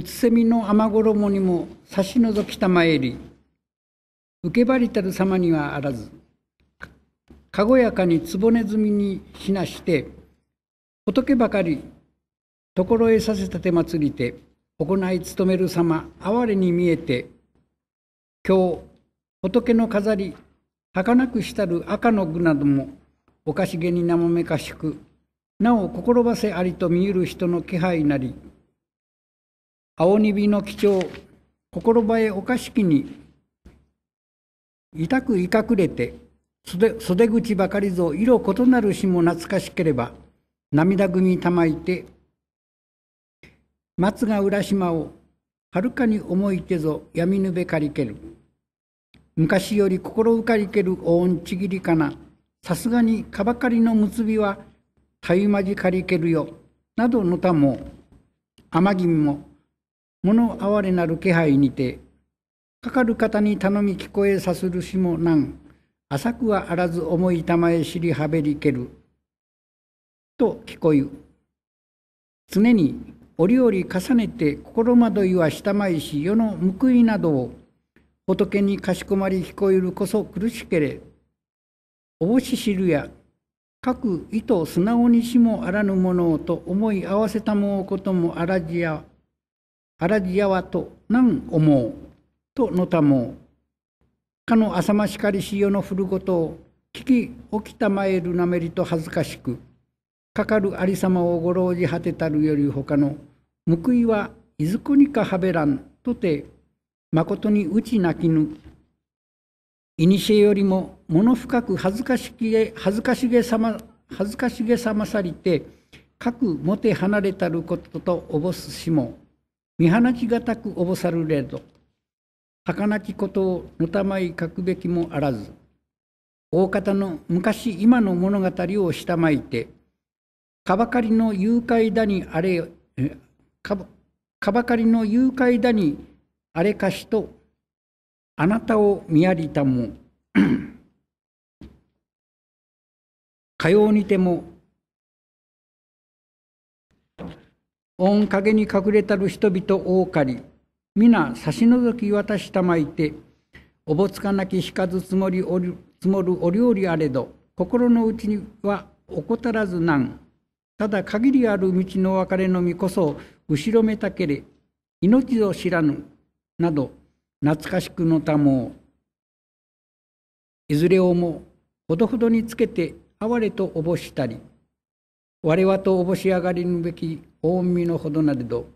うつせみの雨衣にも差し除きたまえり受け張りたる様にはあらずかごやかに壺ねずみにしなして仏ばかり所へさせたて祭りて行い務める様哀れに見えて今日仏の飾り儚くしたる赤の具などもおかしげになもめかしくなお心ばせありと見ゆる人の気配なり青にびの貴重心映えおかしきに痛くいかくれて袖口ばかりぞ色異なる詩も懐かしければ涙ぐみたまいて松が浦島をはるかに思いてぞ闇ぬべかりける昔より心浮かりけるお恩ちぎりかなさすがにかばかりの結びはたゆまじかりけるよなどのたも甘君も物哀れなる気配にて、かかる方に頼み聞こえさするしもなん、浅くはあらず思いたまえ知りはべりける。と聞こゆ。常に折々重ねて心惑いはしたまいし、世の報いなどを仏にかしこまり聞こえるこそ苦しけれ。おぼし知るや、各意図素直にしもあらぬものをと思い合わせたもうこともあらじや、らじやわと何思うとのたもかの浅ましかりしよのふることを聞き起きたまえるなめりと恥ずかしくかかるありさまをご老じ果てたるよりほかの報いはいずこにかはべらんとてまことにうち泣きぬいにしえよりも物深く恥ずかしげ恥ずかしげさま恥ずかしげさまさりて各もて離れたることとおぼすしも見放しがたくおぼさるれど、はかなきことをのたまい書くべきもあらず、大方の昔今の物語をしたまいて、かばかりの誘拐だにあれ、かばかばかりの誘拐だにあれかしと、あなたを見やりたも、かようにても御陰に隠れたる人々をかり、皆差し除き渡したまいて、おぼつかなき引かず積もりおり積もるお料理あれど、心の内には怠らずなん。ただ限りある道の別れのみこそ、後ろめたけれ、命を知らぬ、など、懐かしくのたもう。いずれをも、ほどほどにつけて、哀れとおぼしたり、我はとおぼし上がりぬべき大海のほどなれど、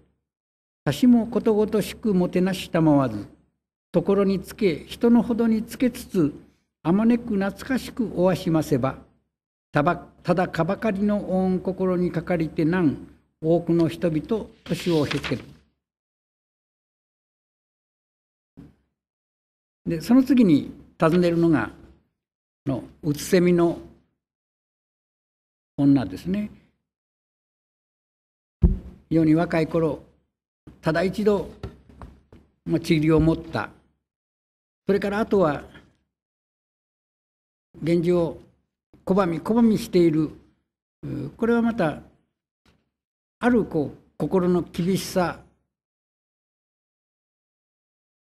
たしもことごとしくもてなしたまわず、ところにつけ、人のほどにつけつつ、あまねく懐かしくおわしませば、たばただかばかりのん心にかかりてなん多くの人々年を経てる。でその次に尋ねるのがのうつせみの女ですね非常に若い頃ただ一度治療を持ったそれからあとは現状を拒み拒みしているこれはまたあるこう心の厳しさ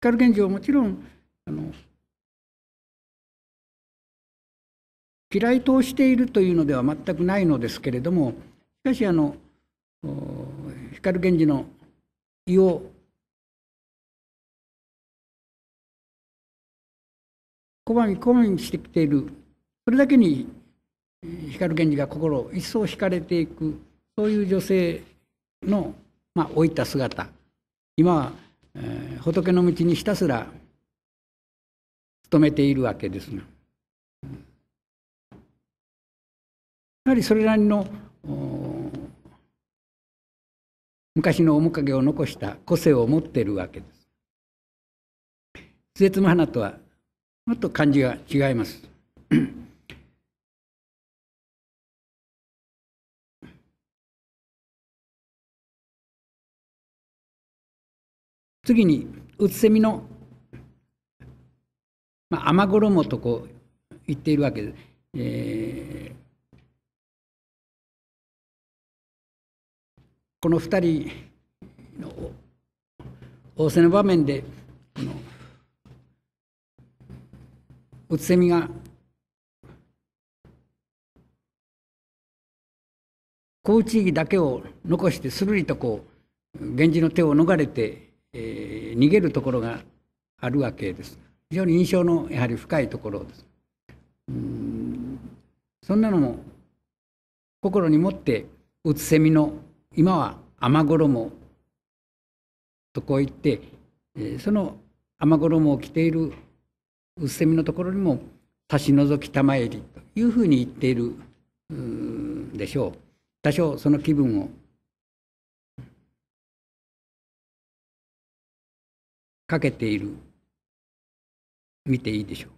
光源氏はもちろんあの嫌いとしているというのでは全くないのですけれどもしかしあの光源氏の胃をこまみこまみにしてきているそれだけに光源氏が心を一層惹かれていくそういう女性の、まあ、老いた姿今は、えー、仏の道にひたすら勤めているわけですが。やはりそれなりの昔の面影を残した個性を持っているわけです。季節の花とはもっと感じが違います。次にうつせみの、まあ、雨衣とこう言っているわけです。えーこの2人の仰せの場面でこのうつせみが高知域だけを残してするりとこう源氏の手を逃れて、えー、逃げるところがあるわけです。非常に印象のやはり深いところです。んそんなのも心に持ってうつせみの今は雨衣とこう言ってその雨衣を着ている薄っのところにも差し除き玉襟というふうに言っているでしょう多少その気分をかけている見ていいでしょう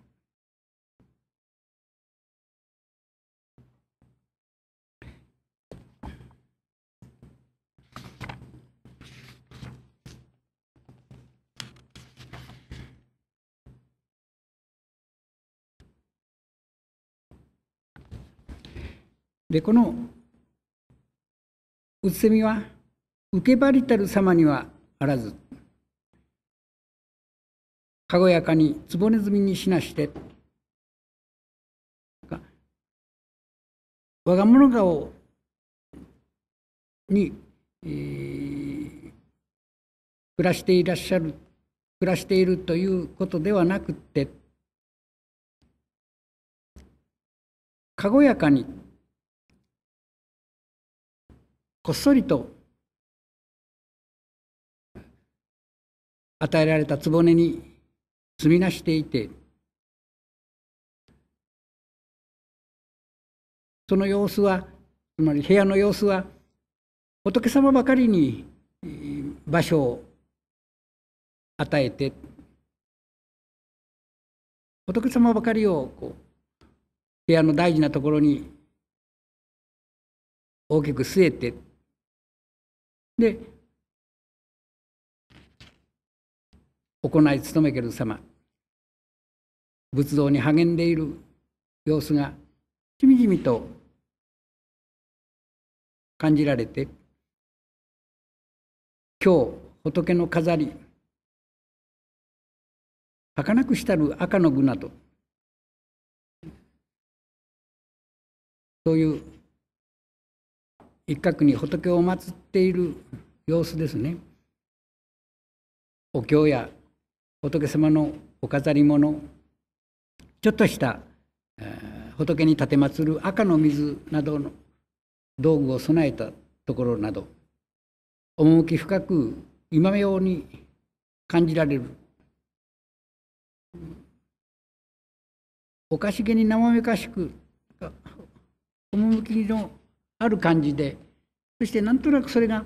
でこのうつせみは受けばりたる様にはあらずかごやかにねずみにしなして我が物顔に、えー、暮らしていらっしゃる暮らしているということではなくってかごやかにこっそりと与えられた局に積みなしていてその様子はつまり部屋の様子は仏様ばかりに場所を与えて仏様ばかりをこう部屋の大事なところに大きく据えてで行い勤めける様仏道に励んでいる様子がしみじみと感じられて今日仏の飾り儚くしたる赤の具などそういう一角に仏を祀っている様子ですねお経や仏様のお飾り物ちょっとした仏に奉る赤の水などの道具を備えたところなど趣深く今ように感じられるおかしげに生めかしく趣のある感じでそしてなんとなくそれが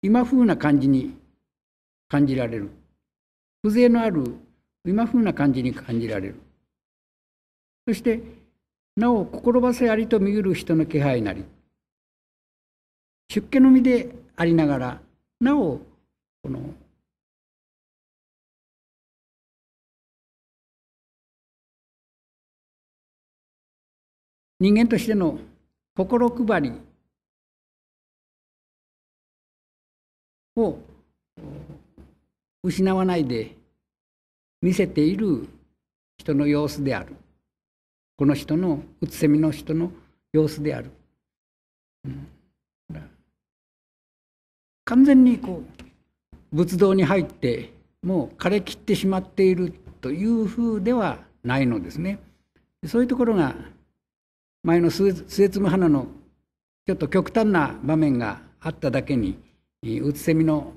今風な感じに感じられる風情のある今風な感じに感じられるそしてなお心ばせありと見うる人の気配なり出家の身でありながらなおこの人間としての心配りを失わないで見せている人の様子であるこの人のうつせみの人の様子である、うん、完全にこう仏道に入ってもう枯れきってしまっているというふうではないのですねそういうところが前の末摘む花のちょっと極端な場面があっただけにうつせみの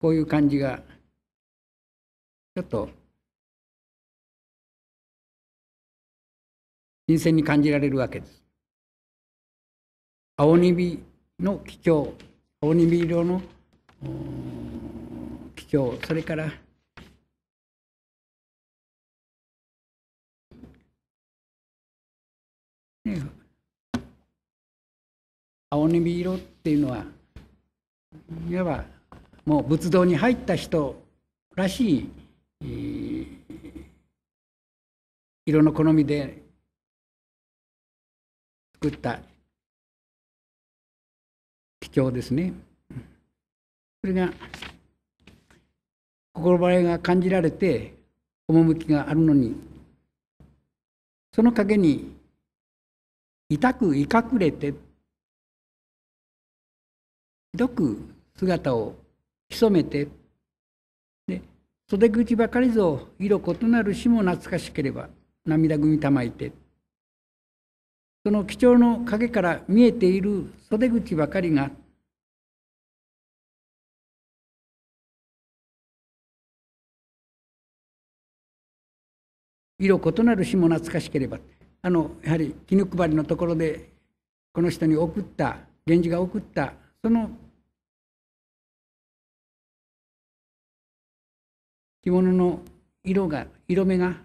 こういう感じがちょっと新鮮に感じられるわけです。青ニビの貴重青ニビ色の貴重それからね、青波色っていうのはいわばもう仏道に入った人らしい、えー、色の好みで作った気境ですね。それが心晴れが感じられて趣があるのにその陰に痛くいかれて、ひどく姿を潜めて、で袖口ばかりぞ色異なるしも懐かしければ涙ぐみたまいて、その貴重の影から見えている袖口ばかりが、色異なるしも懐かしければ。あのやはり絹配りのところでこの人に送った源氏が送ったその着物の色が色目が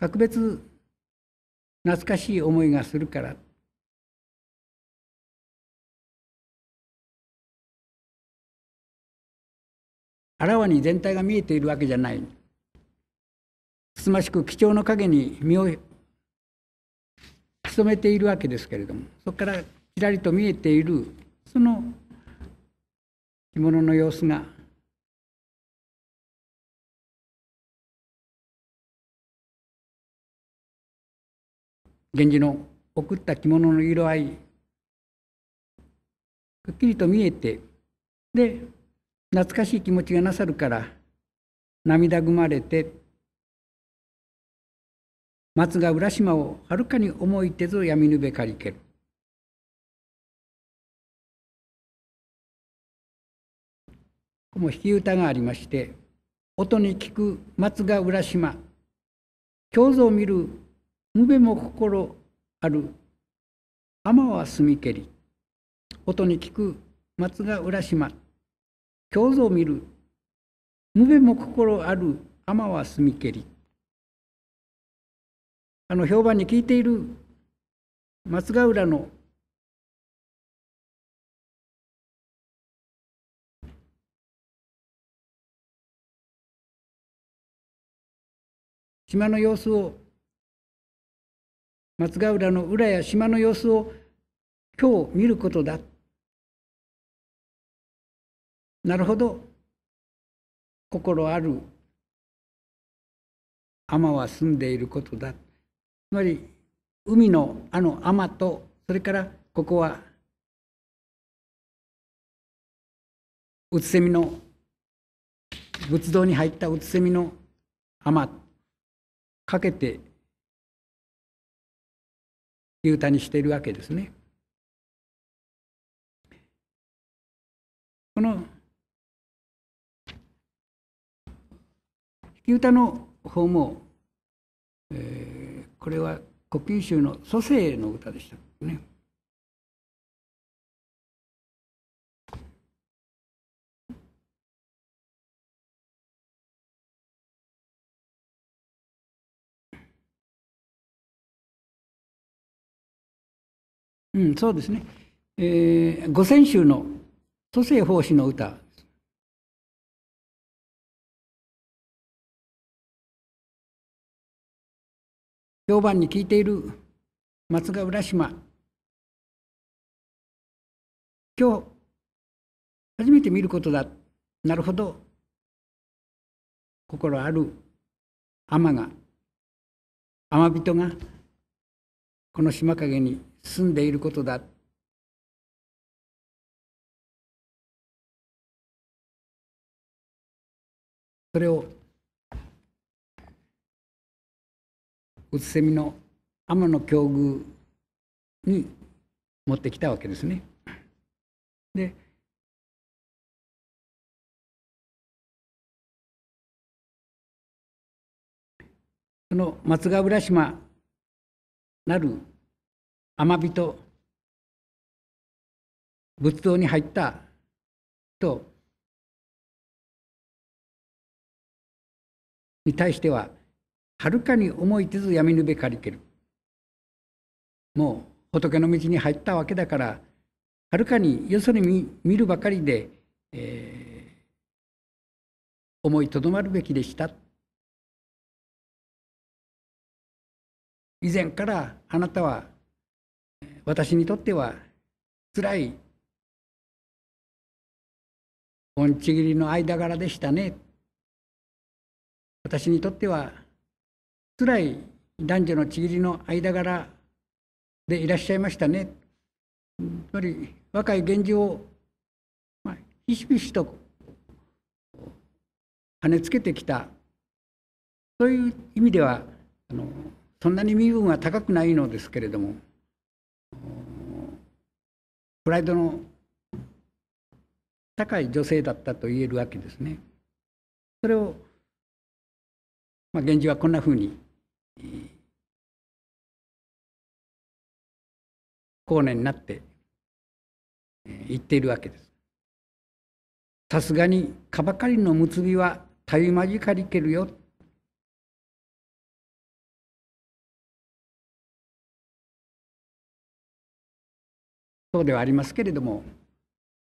格別懐かしい思いがするからあらわに全体が見えているわけじゃないつつましく貴重の影に身を務めているわけですけれどもそこからちらりと見えているその着物の様子が源氏の送った着物の色合いくっきりと見えてで懐かしい気持ちがなさるから涙ぐまれて松が浦島をはるかに思いてぞ闇ぬべかりける。ここも引き歌がありまして「音に聞く松が浦島」「胸像見るむべも心ある天は澄みけり」「音に聞く松が浦島」「胸像見るむべも心ある天は澄みけり」あの評判に聞いている松ヶ浦の島の様子を松ヶ浦の裏や島の様子を今日見ることだなるほど心ある天は住んでいることだつまり海のあの海とそれからここはうつせみの仏道に入ったうつせみの天かけて牛歌にしているわけですね。この引き歌の方も、えーこれは古今集の蘇生の歌でしたね。うん、そうですね。えー、五泉州の蘇生奉仕の歌評判に聞いている松が浦島今日初めて見ることだなるほど心ある天が天人がこの島陰に住んでいることだそれをうつせみの天の境遇に持ってきたわけですね。でその松ヶ浦島なる天人仏道に入った人に対してははるかに思いつず闇ぬべかりけるもう仏の道に入ったわけだからはるかによそに見るばかりで、えー、思いとどまるべきでした以前からあなたは私にとってはつらい盆ちぎりの間柄でしたね私にとってはつらい男女のちぎりの間柄でいらっしゃいましたね。つまり若い源氏を、まあ、ひしひしと跳ねつけてきたそういう意味ではあのそんなに身分は高くないのですけれどもプライドの高い女性だったと言えるわけですね。それを、まあ、源氏はこんなふうに後年になって言っているわけです。さすがにかばかりの結びはたゆまじかりけるよ。そうではありますけれども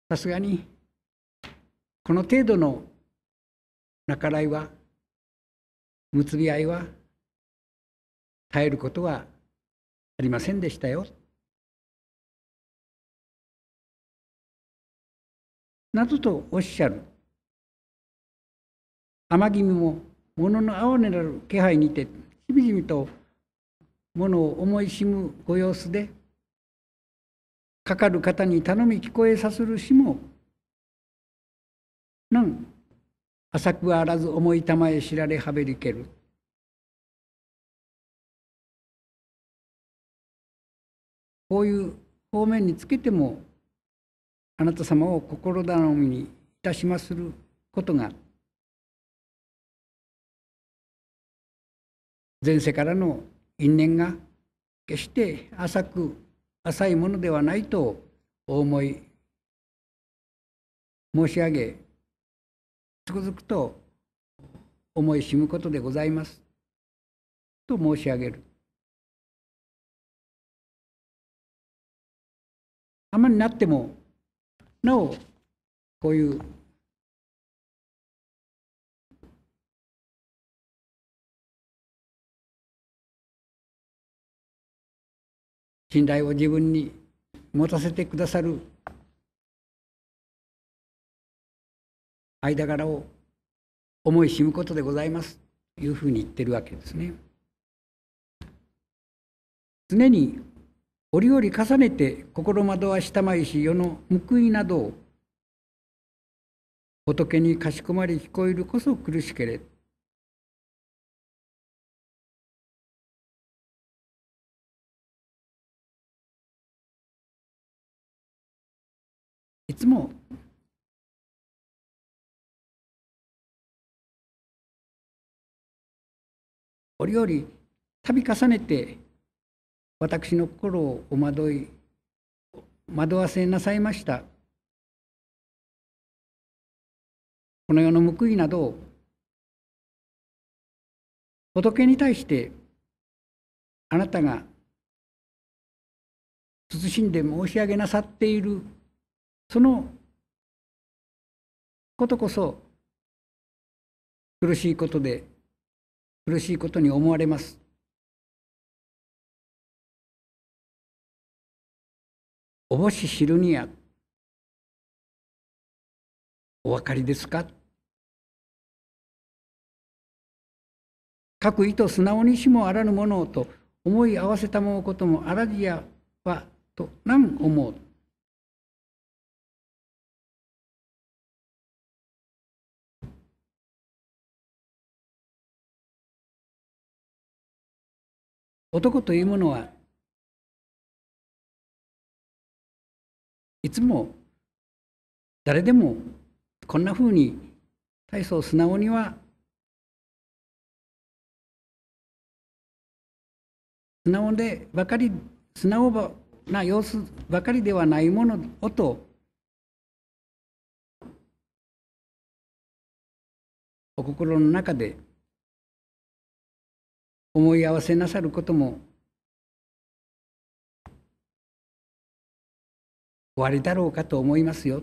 さすがにこの程度の仲らいは結び合いは耐えることはありませんでしたよ。などとおっしゃる。天君も物の哀れなる気配にてしみじみと物を思いしむご様子でかかる方に頼み聞こえさするしもなん浅くあらず思いたまえ知られはべりける。こういう方面につけてもあなた様を心頼みにいたしますることが前世からの因縁が決して浅く浅いものではないとお思い申し上げつくづくと思いしむことでございますと申し上げる。まになってもなおこういう信頼を自分に持たせてくださる間柄を思いしむことでございますというふうに言ってるわけですね。常に折々重ねて心惑わしたまいし世の報いなどを仏にかしこまり聞こえるこそ苦しけれいつも折々度重ねて私の心をお惑い惑わせなさいましたこの世の報いなど仏に対してあなたが慎んで申し上げなさっているそのことこそ苦しいことで苦しいことに思われますおぼし知るにやお分かりですか各意図素直にしもあらぬものをと思い合わせたもうこともあらじやはとん思う。男というものはいつも誰でもこんなふうに大層素直には素直でばかり素直な様子ばかりではないものをとお心の中で思い合わせなさることも終わりだろうかと思いますよ。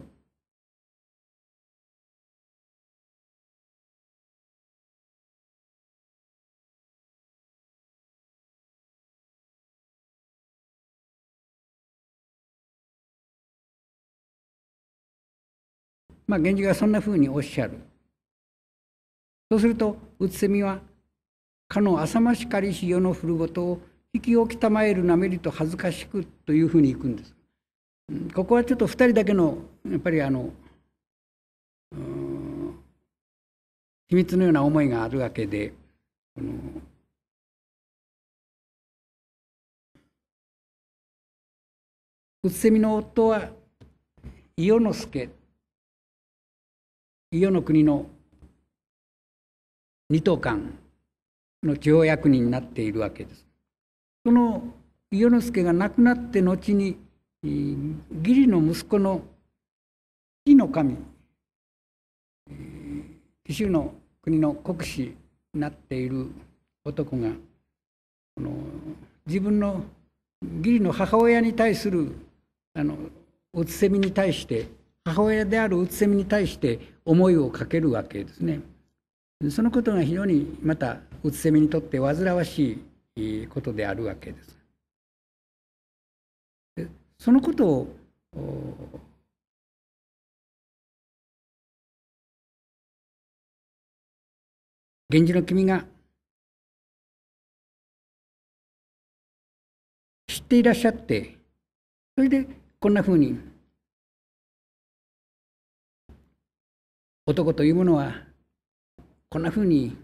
まあ、源氏がそんなふうにおっしゃる。そうすると、うつせみは、かの浅ましかりし世の古ごとを、引き置きたまえるなめりと恥ずかしくというふうにいくんです。ここはちょっと2人だけのやっぱりあの秘密のような思いがあるわけでこのうつせみの夫は伊予之助伊予の国の二等間の地方役人になっているわけです。その伊予之助が亡くなって後に義理の息子の義の神紀州の国の国司になっている男がこの自分の義理の母親に対するあのうつせみに対して母親であるうつせみに対して思いをかけるわけですね。そのことが非常にまたうつせみにとって煩わしいことであるわけです。そのことを源氏の君が知っていらっしゃってそれでこんなふうに男というものはこんなふうに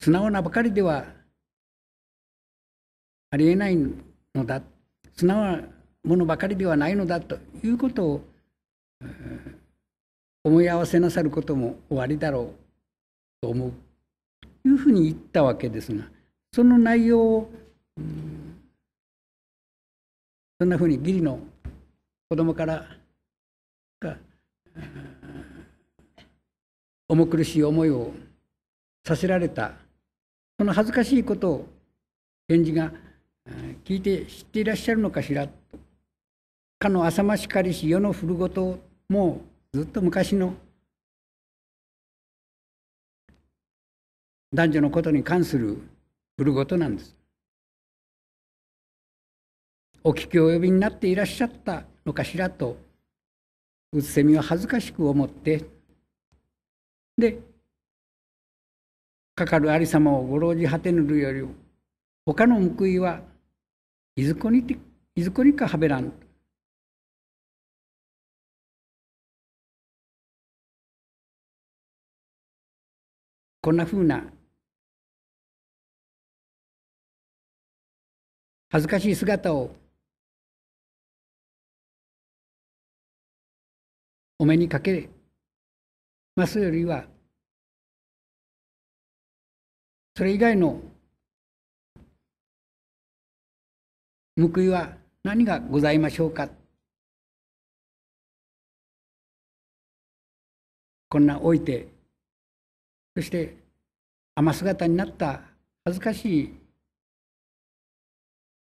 素直なばかりではありえないのだすなわものばかりではないのだということを、思い合わせなさることも終わりだろうと思うというふうに言ったわけですがその内容を、うん、そんなふうに義理の子供からが、重苦しい思いをさせられたその恥ずかしいことを源氏が聞いて知っていらっしゃるのかしらかの浅ましかりし世の古ごともうずっと昔の男女のことに関する古事なんです。お聞きお呼びになっていらっしゃったのかしらとうつせみは恥ずかしく思ってでかかる有様をご老人果てぬるより他の報いはいずこにて、いずこにかはべらん。こんなふうな恥ずかしい姿をお目にかけますよりはそれ以外の報いは何がございましょうかこんな老いてそして雨姿になった恥ずかしい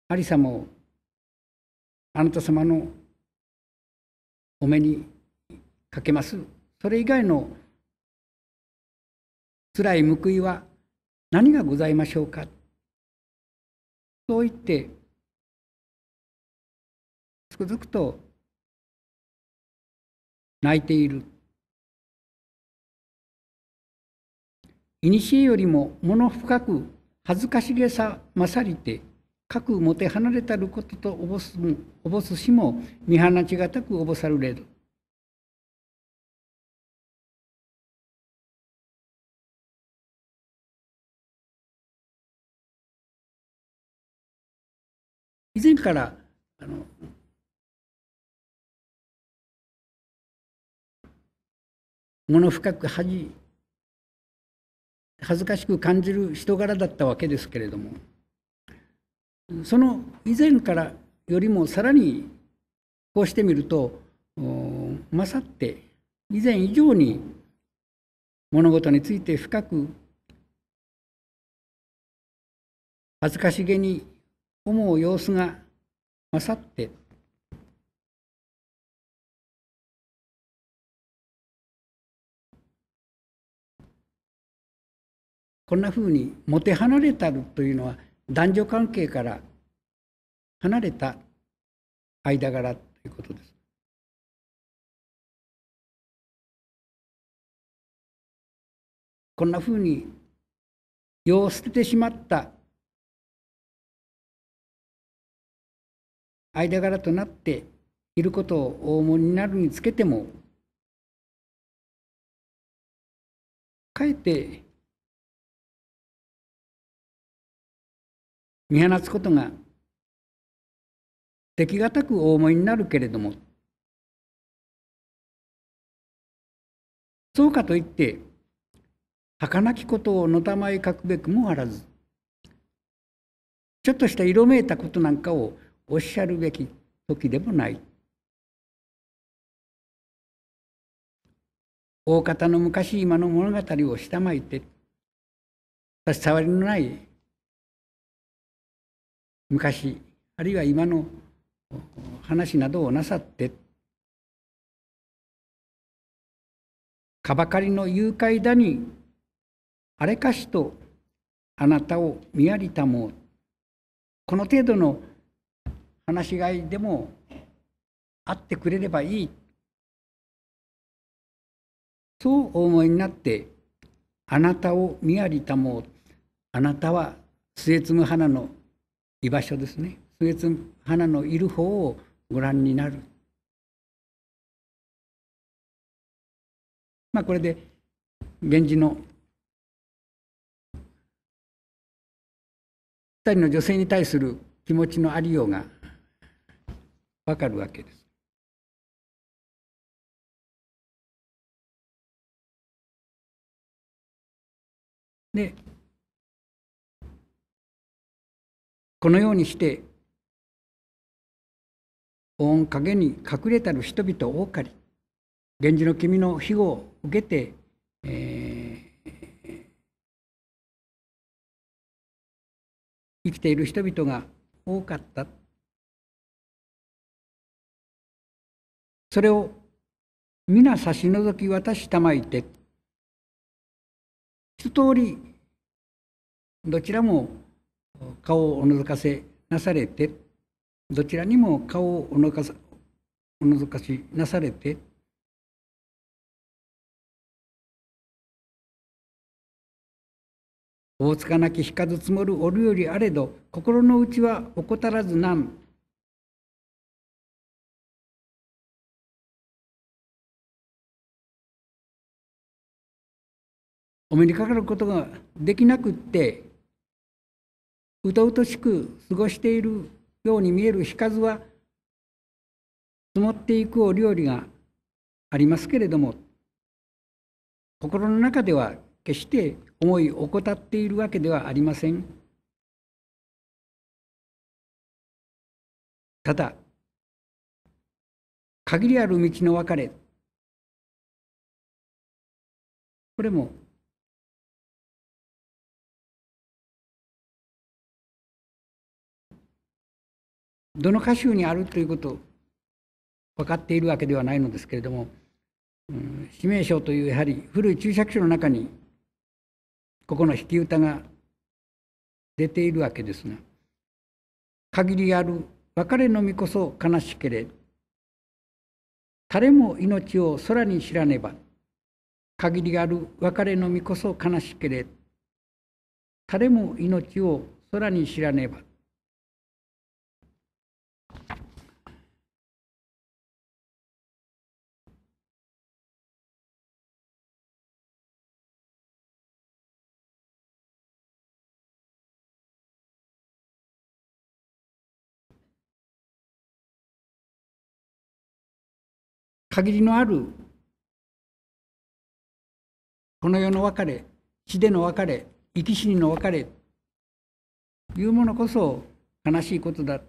ありさもあなた様のお目にかけますそれ以外の辛い報いは何がございましょうかそう言ってつくづくと泣いている古よりも物深く恥ずかしげさ勝りてかくもて離れたることとおぼすもおぼすしも見放ちがたくおぼさるれる。以前からあの物深く恥恥ずかしく感じる人柄だったわけですけれどもその以前からよりもさらにこうしてみると勝って以前以上に物事について深く恥ずかしげに思う様子が勝ってこんなふうにもて離れたるというのは男女関係から離れた間柄ということです。こんなふうに世を捨ててしまった間柄となっていることを大物になるにつけてもかえって見放すことができがたくお思いになるけれどもそうかといって儚きことをのたまえ書くべくもあらずちょっとした色めいたことなんかをおっしゃるべき時でもない大方の昔今の物語を下まいて差し障りのない昔あるいは今の話などをなさってかばかりの誘拐だにあれかしとあなたを見やりたもうこの程度の話しがいでも会ってくれればいいそうお思いになってあなたを見やりたもうあなたは末摘む花の居場所ですねスゲツ花のいる方をご覧になる。まあこれで源氏の二人の女性に対する気持ちのありようがわかるわけです。でこのようにして御陰に隠れたる人々多かり源氏の君の庇護を受けて、えー、生きている人々が多かったそれを皆差し除き渡したまいて一通りどちらも顔をおのぞかせなされてどちらにも顔をおのかさおのぞかしなされて大塚なき引かず積もるおるよりあれど心の内は怠らずなんお目にかかることができなくってうとうとしく過ごしているように見える日数は積もっていくお料理がありますけれども心の中では決して思い怠っているわけではありません。ただ限りある道の別れこれもどの歌集にあるということ分かっているわけではないのですけれども、うん、指名書というやはり古い注釈書の中にここの弾き歌が出ているわけですが限りある別れの身こそ悲しけれ誰も命を空に知らねば限りある別れの身こそ悲しけれ誰も命を空に知らねば限りのあるこの世の別れ死での別れ生き死にの別れというものこそ悲しいことだ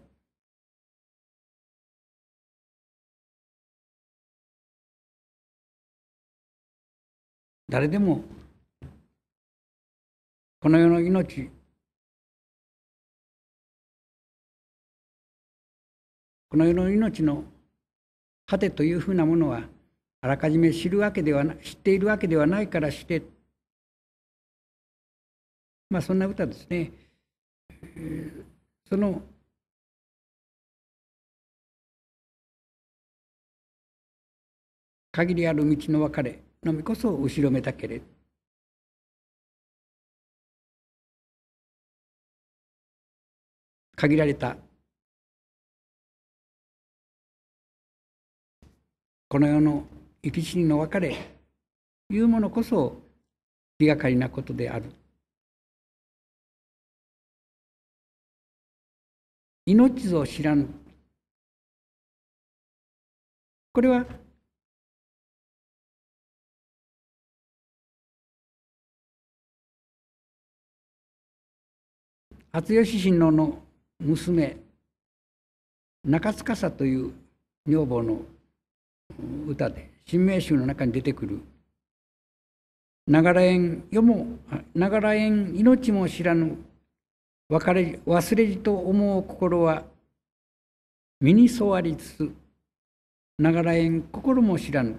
誰でもこの世の命この世の命の果てというふうなものはあらかじめ知るわけではな知っているわけではないからしてまあそんな歌ですね。その限りある道の別れのみこそ後ろめたけれ限られたこの世の生き死にの別れいうものこそ気がかりなことである命ぞ知らぬこれは初吉親王の娘中司という女房の歌で新名集の中に出てくる長えん世も長えん命も知らぬ別れ忘れじと思う心は身に沿わりつつ長えん心も知らぬ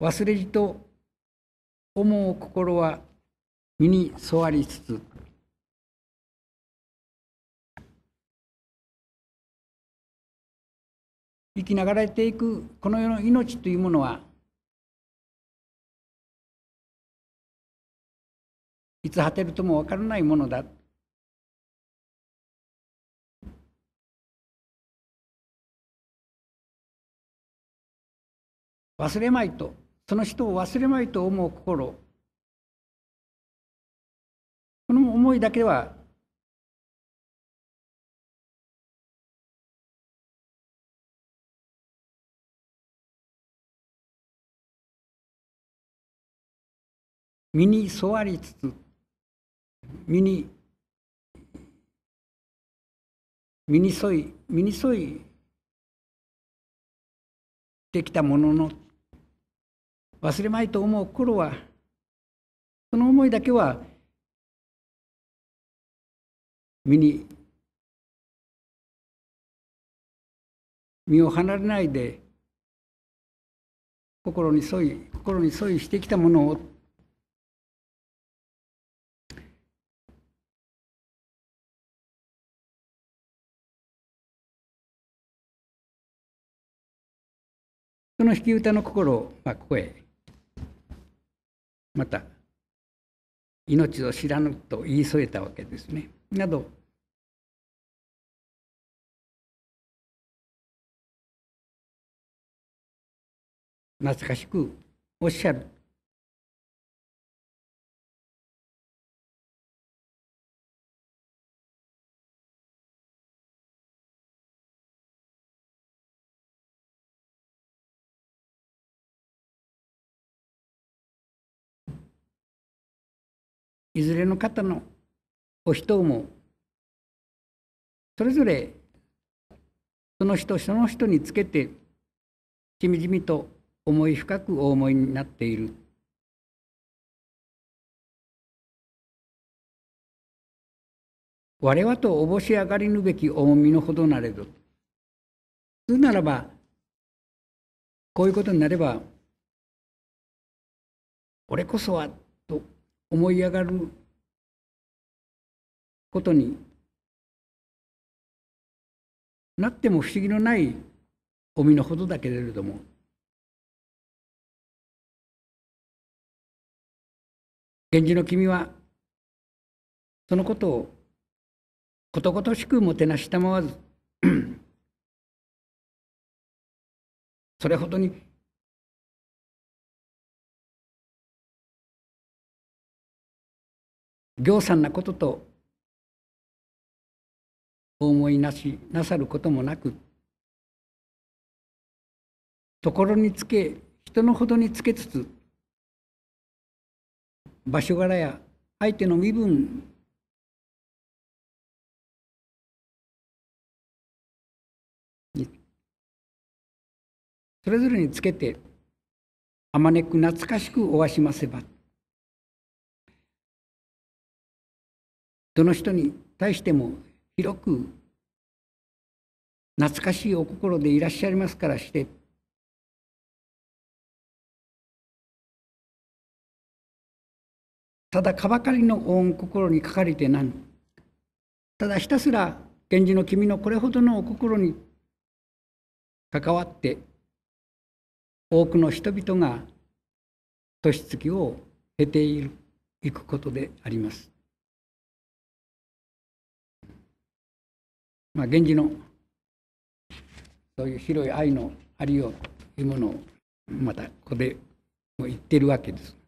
忘れじと思う心は身に沿わりつつ生きながらえていくこの世の命というものはいつ果てるとも分からないものだ忘れまいとその人を忘れまいと思う心この思いだけは身に沿わりつつ身に身に沿い身に沿いできたものの忘れまいと思う頃はその思いだけは身に身を離れないで心に沿い心に沿いしてきたものをその引き歌の心を、まあ、ここへまた命を知らぬと言い添えたわけですねなど懐かしくおっしゃるいずれの方のお人もそれぞれその人その人につけてしみじみと思い深くお思いになっている我はとおぼし上がりぬべき重みのほどなれどするならばこういうことになれば俺こそは思い上がることになっても不思議のないお身のほどだけれども源氏の君はそのことをことごとしくもてなしたまわず それほどに行さんなことと思いなしなさることもなくところにつけ人のほどにつけつつ場所柄や相手の身分それぞれにつけてあまねく懐かしくおわしませば。その人に対しても広く懐かしいお心でいらっしゃいますからしてただかばかりの恩心にかかりてなんただひたすら源氏の君のこれほどのお心に関わって多くの人々が年月を経ていくことであります。まあ、源氏のそういう広い愛のありようというものをまたここで言ってるわけです。